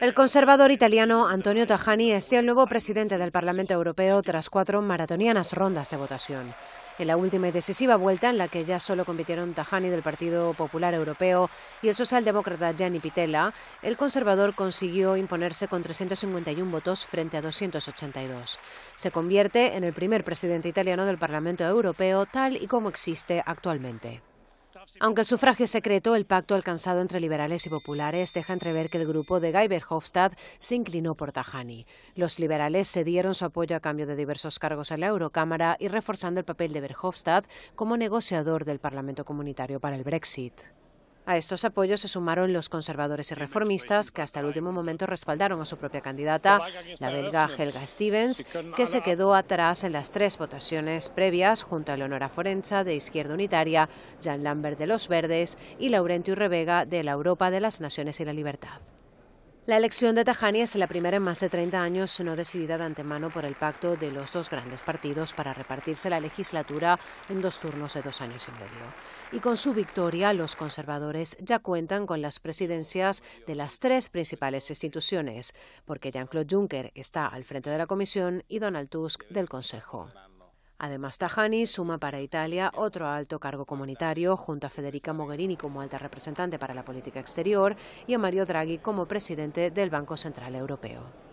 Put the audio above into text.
El conservador italiano Antonio Tajani es el nuevo presidente del Parlamento Europeo tras cuatro maratonianas rondas de votación. En la última y decisiva vuelta, en la que ya solo compitieron Tajani del Partido Popular Europeo y el socialdemócrata Gianni Pitella, el conservador consiguió imponerse con 351 votos frente a 282. Se convierte en el primer presidente italiano del Parlamento Europeo tal y como existe actualmente. Aunque el sufragio es secreto, el pacto alcanzado entre liberales y populares deja entrever que el grupo de Guy Verhofstadt se inclinó por Tajani. Los liberales cedieron su apoyo a cambio de diversos cargos en la Eurocámara y reforzando el papel de Verhofstadt como negociador del Parlamento Comunitario para el Brexit. A estos apoyos se sumaron los conservadores y reformistas, que hasta el último momento respaldaron a su propia candidata, la belga Helga Stevens, que se quedó atrás en las tres votaciones previas, junto a Leonora Forenza de Izquierda Unitaria, Jean Lambert de Los Verdes y Laurenti Revega, de la Europa de las Naciones y la Libertad. La elección de Tajani es la primera en más de 30 años no decidida de antemano por el pacto de los dos grandes partidos para repartirse la legislatura en dos turnos de dos años y medio. Y con su victoria, los conservadores ya cuentan con las presidencias de las tres principales instituciones, porque Jean-Claude Juncker está al frente de la Comisión y Donald Tusk del Consejo. Además, Tajani suma para Italia otro alto cargo comunitario, junto a Federica Mogherini como alta representante para la política exterior y a Mario Draghi como presidente del Banco Central Europeo.